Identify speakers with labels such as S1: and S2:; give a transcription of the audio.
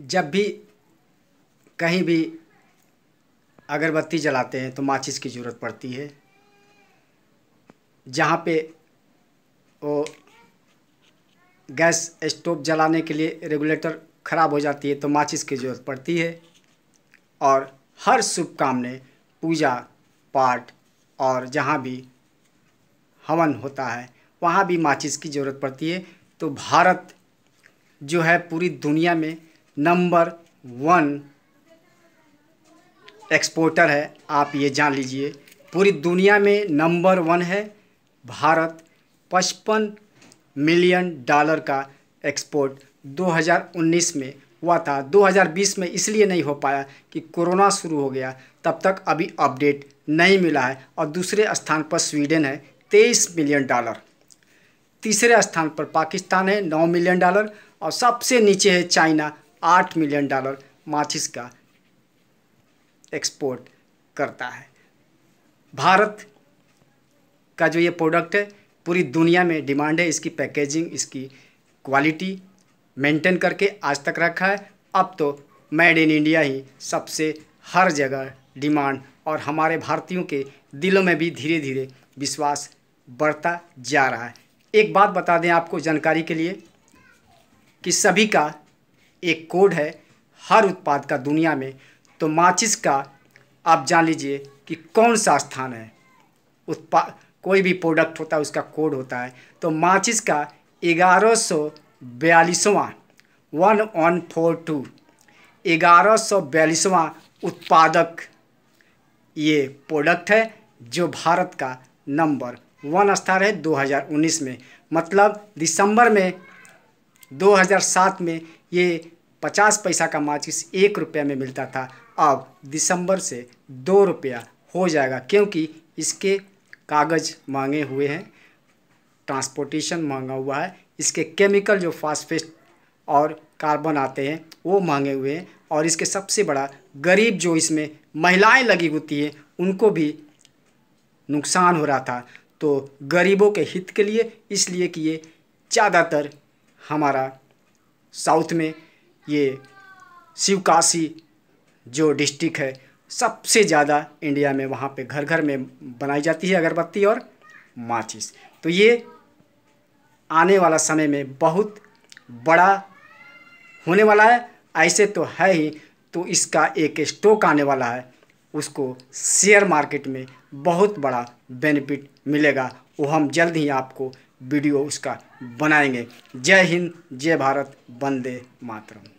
S1: जब भी कहीं भी अगरबत्ती जलाते हैं तो माचिस की ज़रूरत पड़ती है जहाँ पे वो गैस स्टोव जलाने के लिए रेगुलेटर ख़राब हो जाती है तो माचिस की ज़रूरत पड़ती है और हर शुभ काम में पूजा पाठ और जहाँ भी हवन होता है वहाँ भी माचिस की ज़रूरत पड़ती है तो भारत जो है पूरी दुनिया में नंबर वन एक्सपोर्टर है आप ये जान लीजिए पूरी दुनिया में नंबर वन है भारत पचपन मिलियन डॉलर का एक्सपोर्ट 2019 में हुआ था 2020 में इसलिए नहीं हो पाया कि कोरोना शुरू हो गया तब तक अभी अपडेट नहीं मिला है और दूसरे स्थान पर स्वीडन है 23 मिलियन डॉलर तीसरे स्थान पर पाकिस्तान है 9 मिलियन डॉलर और सबसे नीचे है चाइना आठ मिलियन डॉलर माचिस का एक्सपोर्ट करता है भारत का जो ये प्रोडक्ट है पूरी दुनिया में डिमांड है इसकी पैकेजिंग इसकी क्वालिटी मेंटेन करके आज तक रखा है अब तो मेड इन इंडिया ही सबसे हर जगह डिमांड और हमारे भारतीयों के दिलों में भी धीरे धीरे विश्वास बढ़ता जा रहा है एक बात बता दें आपको जानकारी के लिए कि सभी का एक कोड है हर उत्पाद का दुनिया में तो माचिस का आप जान लीजिए कि कौन सा स्थान है उत्पा कोई भी प्रोडक्ट होता है उसका कोड होता है तो माचिस का ग्यारह सौ बयालीसवा वन वन फोर टू ग्यारह सौ बयालीसवा उत्पादक ये प्रोडक्ट है जो भारत का नंबर वन स्थान है 2019 में मतलब दिसंबर में 2007 में ये पचास पैसा का माचिस एक रुपया में मिलता था अब दिसंबर से दो रुपया हो जाएगा क्योंकि इसके कागज़ मांगे हुए हैं ट्रांसपोर्टेशन मांगा हुआ है इसके केमिकल जो फास्फेट और कार्बन आते हैं वो मांगे हुए हैं और इसके सबसे बड़ा गरीब जो इसमें महिलाएं लगी होती हैं उनको भी नुकसान हो रहा था तो गरीबों के हित के लिए इसलिए कि ये ज़्यादातर हमारा साउथ में ये शिवकाशी जो डिस्ट्रिक्ट है सबसे ज़्यादा इंडिया में वहाँ पे घर घर में बनाई जाती है अगरबत्ती और माचिस तो ये आने वाला समय में बहुत बड़ा होने वाला है ऐसे तो है ही तो इसका एक स्टॉक आने वाला है उसको शेयर मार्केट में बहुत बड़ा बेनिफिट मिलेगा वो हम जल्द ही आपको वीडियो उसका बनाएंगे जय हिंद जय भारत वंदे मातरम